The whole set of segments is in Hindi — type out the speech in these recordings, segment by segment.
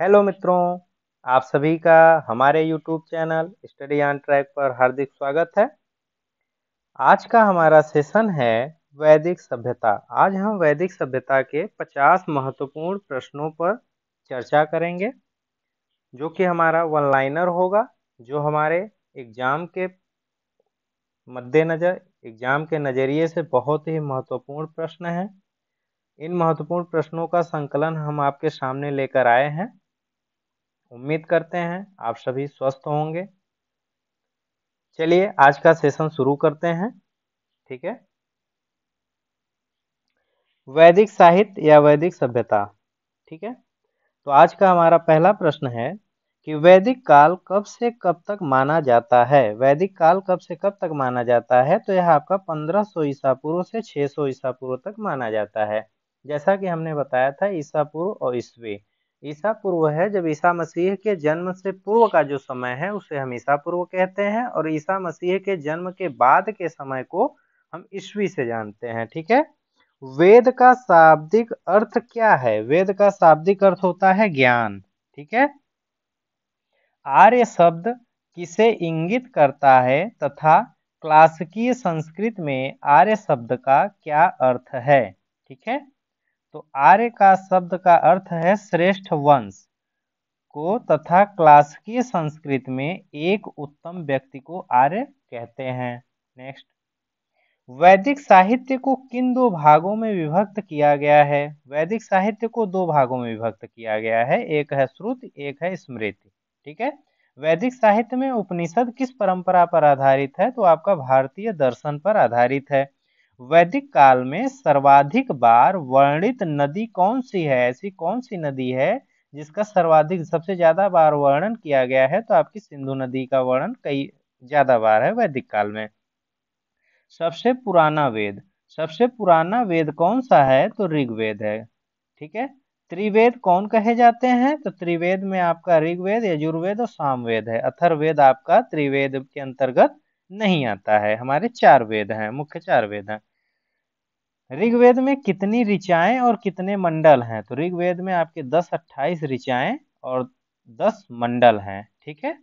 हेलो मित्रों आप सभी का हमारे YouTube channel study on track पर हार्दिक स्वागत है आज का हमारा सेशन है वैदिक सभ्यता आज हम वैदिक सभ्यता के 50 महत्वपूर्ण प्रश्नों पर चर्चा करेंगे जो कि हमारा वन लाइनर होगा जो हमारे एग्ज़ाम के मद्देनज़र एग्ज़ाम के नज़रिए से बहुत ही महत्वपूर्ण प्रश्न हैं इन महत्वपूर्ण प्रश्नों का संकलन हम आपके सामने लेकर आए हैं उम्मीद करते हैं आप सभी स्वस्थ होंगे चलिए आज का सेशन शुरू करते हैं ठीक है वैदिक साहित्य या वैदिक सभ्यता ठीक है तो आज का हमारा पहला प्रश्न है कि वैदिक काल कब से कब तक माना जाता है वैदिक काल कब से कब तक माना जाता है तो यह आपका 1500 ईसा पूर्व से 600 ईसा पूर्व तक माना जाता है जैसा कि हमने बताया था ईसा पूर्व और ईस्वी ईसा पूर्व है जब ईसा मसीह के जन्म से पूर्व का जो समय है उसे हम ईसा पूर्व कहते हैं और ईसा मसीह के जन्म के बाद के समय को हम ईस्वी से जानते हैं ठीक है वेद का शाब्दिक अर्थ क्या है वेद का शाब्दिक अर्थ होता है ज्ञान ठीक है आर्य शब्द किसे इंगित करता है तथा क्लासिकीय संस्कृत में आर्य शब्द का क्या अर्थ है ठीक है तो आर्य का शब्द का अर्थ है श्रेष्ठ वंश को तथा क्लासिकीय संस्कृत में एक उत्तम व्यक्ति को आर्य कहते हैं नेक्स्ट वैदिक साहित्य को किन दो भागों में विभक्त किया गया है वैदिक साहित्य को दो भागों में विभक्त किया गया है एक है श्रुत एक है स्मृति ठीक है वैदिक साहित्य में उपनिषद किस परंपरा पर आधारित है तो आपका भारतीय दर्शन पर आधारित है वैदिक काल में सर्वाधिक बार वर्णित नदी कौन सी है ऐसी कौन सी नदी है जिसका सर्वाधिक सबसे ज्यादा बार वर्णन किया गया है तो आपकी सिंधु नदी का वर्णन कई ज्यादा बार है वैदिक काल में सबसे पुराना वेद सबसे पुराना वेद कौन सा है तो ऋग्वेद है ठीक है त्रिवेद कौन कहे जाते हैं तो त्रिवेद में आपका ऋग्वेद यजुर्वेद और सामवेद है अथर्वेद आपका त्रिवेद के अंतर्गत नहीं आता है हमारे चार वेद हैं मुख्य चार वेद हैं ऋग्वेद में कितनी ऋचाएं और कितने मंडल हैं तो ऋग्वेद में आपके दस अट्ठाईस ऋचाएं और दस मंडल हैं ठीक है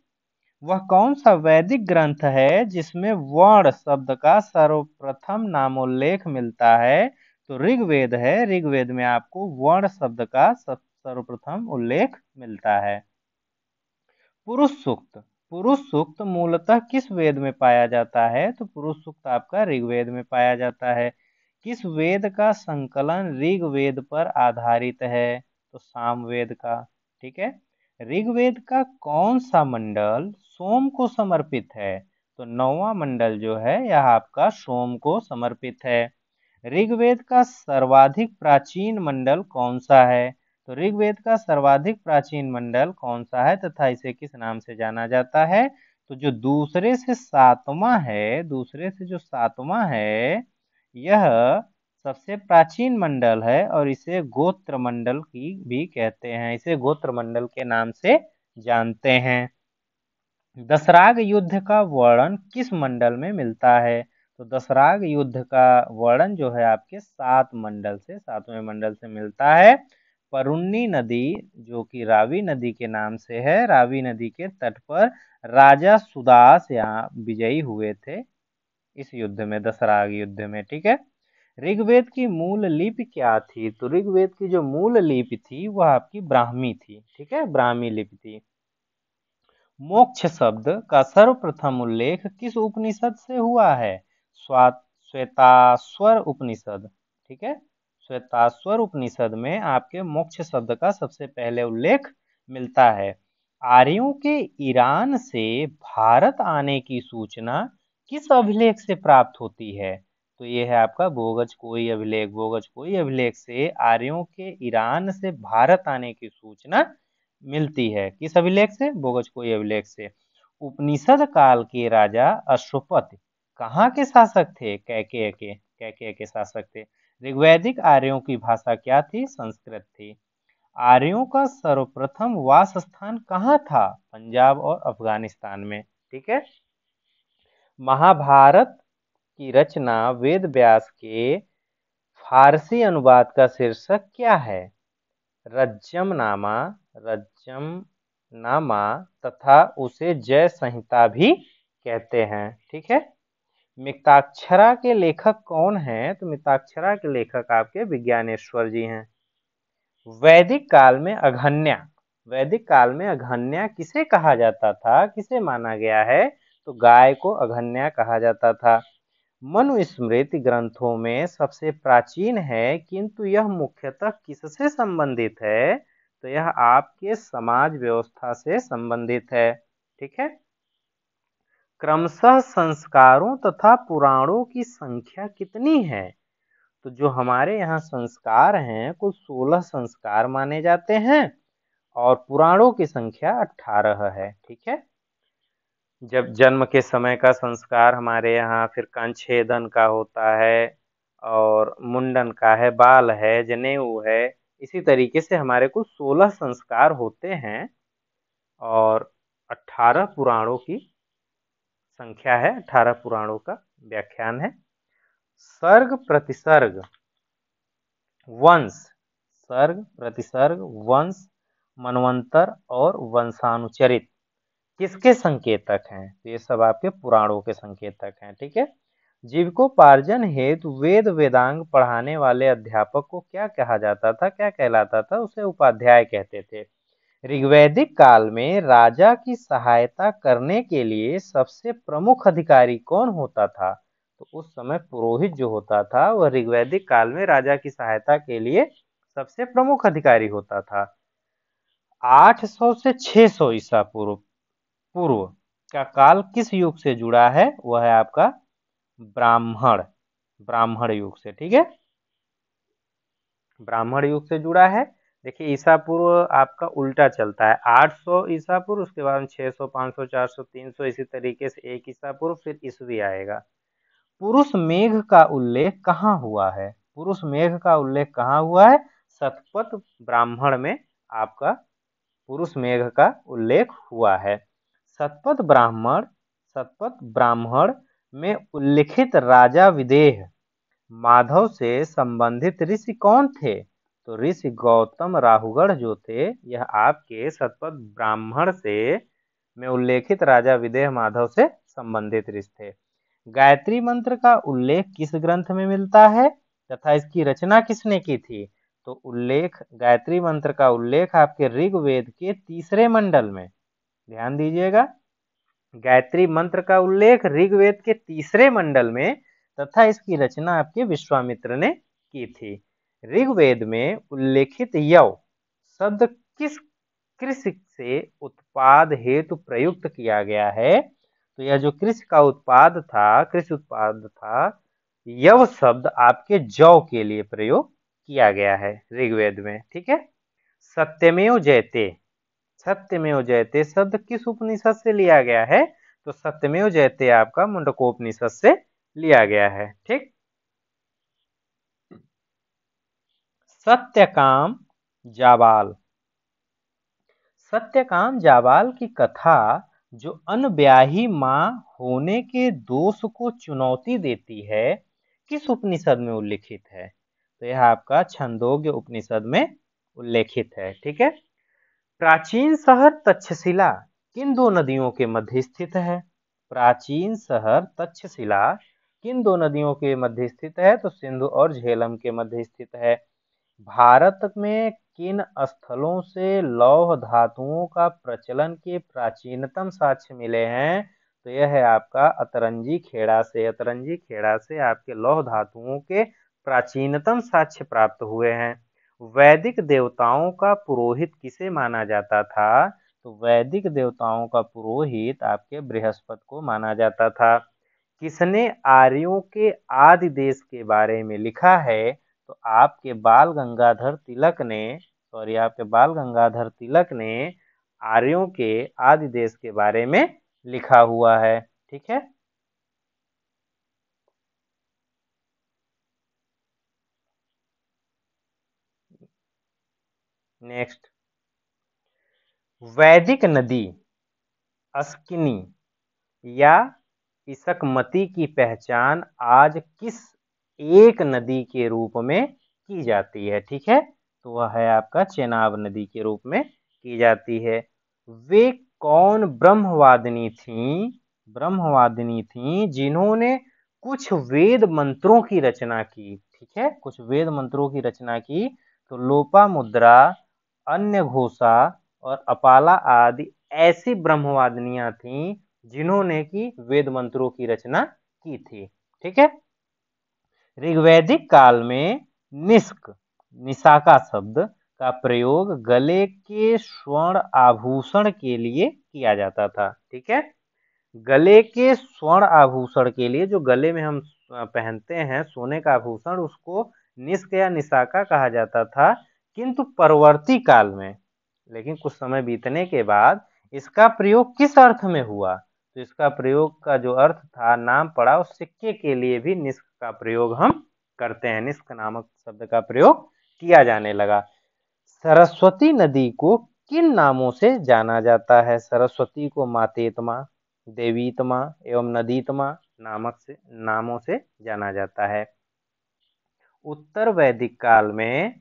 वह कौन सा वैदिक ग्रंथ है जिसमें वर्ण शब्द का सर्वप्रथम नामोल्लेख मिलता है तो ऋग्वेद है ऋग्वेद में आपको वर्ण शब्द का सर्वप्रथम उल्लेख मिलता है पुरुष सूक्त पुरुष सूक्त मूलतः किस वेद में पाया जाता है तो पुरुष सूक्त आपका ऋग्वेद में पाया जाता है किस वेद का संकलन ऋग्वेद पर आधारित है तो सामवेद का ठीक है ऋग्वेद का कौन सा मंडल सोम को समर्पित है तो नौवा मंडल जो है यह आपका सोम को समर्पित है ऋग्वेद का सर्वाधिक प्राचीन मंडल कौन सा है तो ऋग्वेद का सर्वाधिक प्राचीन मंडल कौन सा है तथा इसे किस नाम से जाना जाता है तो जो दूसरे से सातवां है दूसरे से जो सातवां है यह सबसे प्राचीन मंडल है और इसे गोत्र मंडल की भी कहते हैं इसे गोत्र मंडल के नाम से जानते हैं दशराग युद्ध का वर्णन किस मंडल में मिलता है तो दशराग युद्ध का वर्णन जो है आपके सात मंडल से सातवें मंडल से मिलता है परुन्नी नदी जो कि रावी नदी के नाम से है रावी नदी के तट पर राजा सुदास यहाँ विजयी हुए थे इस युद्ध में दशराग युद्ध में ठीक है ऋग्वेद की मूल लिपि क्या थी तो ऋग्वेद की जो मूल लिपि थी वह आपकी ब्राह्मी थी ठीक है ब्राह्मी लिपि थी मोक्ष शब्द का सर्वप्रथम उल्लेख किस उपनिषद से हुआ है स्वात श्वेताश्वर उपनिषद ठीक है श्वेतास्वर उपनिषद में आपके मोक्ष शब्द का सबसे पहले उल्लेख मिलता है आर्यों के ईरान से भारत आने की सूचना किस अभिलेख से प्राप्त होती है तो ये है आपका बोगज कोई अभिलेख बोगज कोई अभिलेख से आर्यों के ईरान से भारत आने की सूचना मिलती है किस अभिलेख से बोगज कोई अभिलेख से उपनिषद काल के राजा अश्वपति कहाँ के शासक थे कैके के कैके के शासक थे ऋग्वैदिक आर्यों की भाषा क्या थी संस्कृत थी आर्यों का सर्वप्रथम वास स्थान कहाँ था पंजाब और अफगानिस्तान में ठीक है महाभारत की रचना वेद व्यास के फारसी अनुवाद का शीर्षक क्या है रज्जम नामा रज्जम नामा तथा उसे जय संहिता भी कहते हैं ठीक है मिताक्षरा के लेखक कौन है तो मिताक्षरा के लेखक आपके विज्ञानेश्वर जी हैं वैदिक काल में अघन्या वैदिक काल में अघन्या किसे कहा जाता था किसे माना गया है तो गाय को अघन्या कहा जाता था मनुस्मृति ग्रंथों में सबसे प्राचीन है किंतु यह मुख्यतः किससे संबंधित है तो यह आपके समाज व्यवस्था से संबंधित है ठीक है क्रमशः संस्कारों तथा पुराणों की संख्या कितनी है तो जो हमारे यहाँ संस्कार हैं कुल सोलह संस्कार माने जाते हैं और पुराणों की संख्या अठारह है ठीक है जब जन्म के समय का संस्कार हमारे यहाँ फिर कंछेदन का होता है और मुंडन का है बाल है जनेऊ है इसी तरीके से हमारे को सोलह संस्कार होते हैं और अठारह पुराणों की संख्या है अठारह पुराणों का व्याख्यान है सर्ग प्रतिसर्ग वंश सर्ग प्रतिसर्ग वंश मनवंतर और वंशानुचरित किसके संकेतक हैं तो ये सब आपके पुराणों के संकेतक हैं ठीक है जीविकोपार्जन हेतु वेद वेदांग पढ़ाने वाले अध्यापक को क्या कहा जाता था क्या कहलाता था उसे उपाध्याय कहते थे ऋग्वैदिक काल में राजा की सहायता करने के लिए सबसे प्रमुख अधिकारी कौन होता था तो उस समय पुरोहित जो होता था वह ऋग्वैदिक काल में राजा की सहायता के लिए सबसे प्रमुख अधिकारी होता था 800 से 600 सौ ईसा पूर्व पूर्व का काल किस युग से जुड़ा है वह है आपका ब्राह्मण ब्राह्मण युग से ठीक है ब्राह्मण युग से जुड़ा है देखिए ईसा पूर्व आपका उल्टा चलता है 800 ईसा पूर्व उसके बाद 600 500 400 300 इसी तरीके से एक ईसा पूर्व फिर ईस्वी आएगा पुरुष मेघ का उल्लेख कहाँ हुआ है पुरुष मेघ का उल्लेख कहाँ हुआ है सतपथ ब्राह्मण में आपका पुरुष मेघ का उल्लेख हुआ है शतपथ ब्राह्मण शतपथ ब्राह्मण में उल्लिखित राजा विदेह माधव से संबंधित ऋषि कौन थे तो ऋषि गौतम राहुगढ़ जो थे यह आपके शतपथ ब्राह्मण से में उल्लेखित राजा विदेह माधव से संबंधित ऋषि थे गायत्री मंत्र का उल्लेख किस ग्रंथ में मिलता है तथा इसकी रचना किसने की थी तो उल्लेख गायत्री मंत्र का उल्लेख आपके ऋग्वेद के तीसरे मंडल में ध्यान दीजिएगा गायत्री मंत्र का उल्लेख ऋग्वेद के तीसरे मंडल में तथा इसकी रचना आपके विश्वामित्र ने की थी ऋग्वेद में उल्लेखित यव शब्द किस कृषि से उत्पाद हेतु प्रयुक्त किया गया है तो यह जो कृषि का उत्पाद था कृषि उत्पाद था यव शब्द आपके जौ के लिए प्रयोग किया गया है ऋग्वेद में ठीक है सत्यमेव जयते सत्यमेव जयते शब्द किस उपनिषद से लिया गया है तो सत्यमेव जयते आपका मुंडकोपनिषद से लिया गया है ठीक सत्यकाम जाबाल सत्यकाम जाबाल की कथा जो अनब्याही मां होने के दोष को चुनौती देती है किस उपनिषद में उल्लेखित है तो यह आपका छंदोग्य उपनिषद में उल्लेखित है ठीक है प्राचीन शहर तक्षशिला किन दो नदियों के मध्य स्थित है प्राचीन शहर तक्षशिला किन दो नदियों के मध्य स्थित है तो सिंधु और झेलम के मध्य स्थित है भारत में किन स्थलों से लौह धातुओं का प्रचलन के प्राचीनतम साक्ष्य मिले हैं तो यह है आपका अतरंजी खेड़ा से अतरंजी खेड़ा से आपके लौह धातुओं के प्राचीनतम साक्ष्य प्राप्त हुए हैं वैदिक देवताओं का पुरोहित किसे माना जाता था तो वैदिक देवताओं का पुरोहित आपके बृहस्पति को माना जाता था किसने आर्यों के आदि देश के बारे में लिखा है तो आपके बाल गंगाधर तिलक ने सॉरी आपके बाल गंगाधर तिलक ने आर्यों के आदि देश के बारे में लिखा हुआ है ठीक है नेक्स्ट वैदिक नदी अस्किनी या इसकमती की पहचान आज किस एक नदी के रूप में की जाती है ठीक है तो वह है आपका चेनाब नदी के रूप में की जाती है वे कौन ब्रह्मवादिनी थीं ब्रह्मवादिनी थीं जिन्होंने कुछ वेद मंत्रों की रचना की ठीक है कुछ वेद मंत्रों की रचना की तो लोपा मुद्रा अन्य घोषा और अपाला आदि ऐसी ब्रह्मवादिनियां थी जिन्होंने की वेद मंत्रों की रचना की थी ठीक है ऋग्वैदिक काल में निष्क निशाका शब्द का प्रयोग गले के स्वर्ण आभूषण के लिए किया जाता था ठीक है गले के स्वर्ण आभूषण के लिए जो गले में हम पहनते हैं सोने का आभूषण उसको निष्क या निशाका कहा जाता था किंतु परवर्ती काल में लेकिन कुछ समय बीतने के बाद इसका प्रयोग किस अर्थ में हुआ तो इसका प्रयोग का जो अर्थ था नाम पड़ा उस सिक्के के लिए भी निष्क का प्रयोग हम करते हैं निष्क नामक शब्द का प्रयोग किया जाने लगा सरस्वती नदी को किन नामों से जाना जाता है सरस्वती को मातेतमा देवीतमा एवं नदीतमा नामक से नामों से जाना जाता है उत्तर वैदिक काल में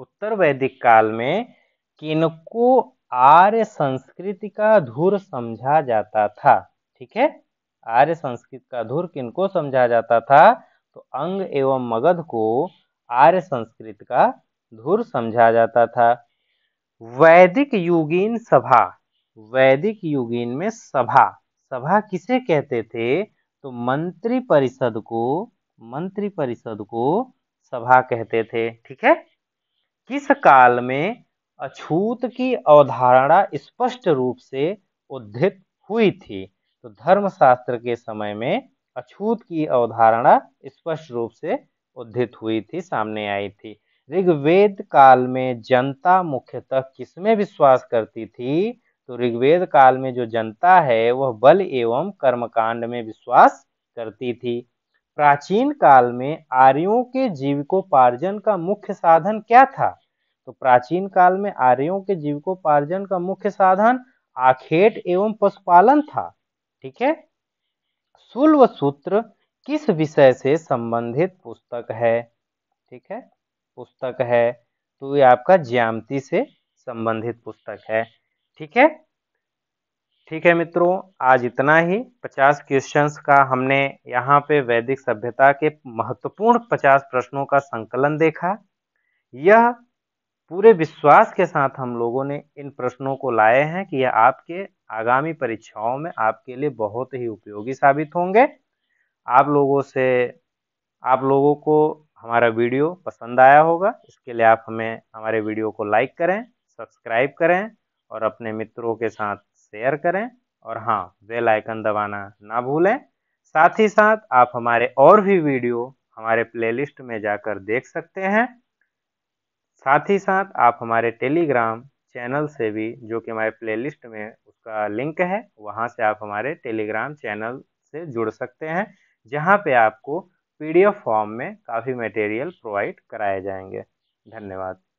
उत्तर वैदिक काल में किनको आर्य संस्कृति का धुर समझा जाता था ठीक है आर्य संस्कृत का धुर किनको समझा जाता था तो अंग एवं मगध को आर्य संस्कृत का धुर समझा जाता था वैदिक युगीन सभा वैदिक युगीन में सभा सभा किसे कहते थे तो मंत्री परिषद को मंत्री परिषद को सभा कहते थे ठीक है किस काल में अछूत की अवधारणा स्पष्ट रूप से उद्धित हुई थी तो धर्मशास्त्र के समय में अछूत की अवधारणा स्पष्ट रूप से उद्धित हुई थी सामने आई थी ऋग्वेद काल में जनता मुख्यतः किसमें विश्वास करती थी तो ऋग्वेद काल में जो जनता है वह बल एवं कर्मकांड में विश्वास करती थी प्राचीन काल में आर्यों के जीविकोपार्जन का मुख्य साधन क्या था तो प्राचीन काल में आर्यों के जीविकोपार्जन का मुख्य साधन आखेट एवं पशुपालन था ठीक है सुल्व सूत्र किस विषय से संबंधित पुस्तक है ठीक है पुस्तक है तो ये आपका ज्यामती से संबंधित पुस्तक है ठीक है ठीक है मित्रों आज इतना ही 50 क्वेश्चंस का हमने यहाँ पे वैदिक सभ्यता के महत्वपूर्ण 50 प्रश्नों का संकलन देखा यह पूरे विश्वास के साथ हम लोगों ने इन प्रश्नों को लाए हैं कि यह आपके आगामी परीक्षाओं में आपके लिए बहुत ही उपयोगी साबित होंगे आप लोगों से आप लोगों को हमारा वीडियो पसंद आया होगा इसके लिए आप हमें हमारे वीडियो को लाइक करें सब्सक्राइब करें और अपने मित्रों के साथ शेयर करें और हाँ बेल आइकन दबाना ना भूलें साथ ही साथ आप हमारे और भी वीडियो हमारे प्लेलिस्ट में जाकर देख सकते हैं साथ ही साथ आप हमारे टेलीग्राम चैनल से भी जो कि हमारे प्लेलिस्ट में उसका लिंक है वहाँ से आप हमारे टेलीग्राम चैनल से जुड़ सकते हैं जहाँ पे आपको पीडीएफ फॉर्म में काफ़ी मटेरियल प्रोवाइड कराए जाएंगे धन्यवाद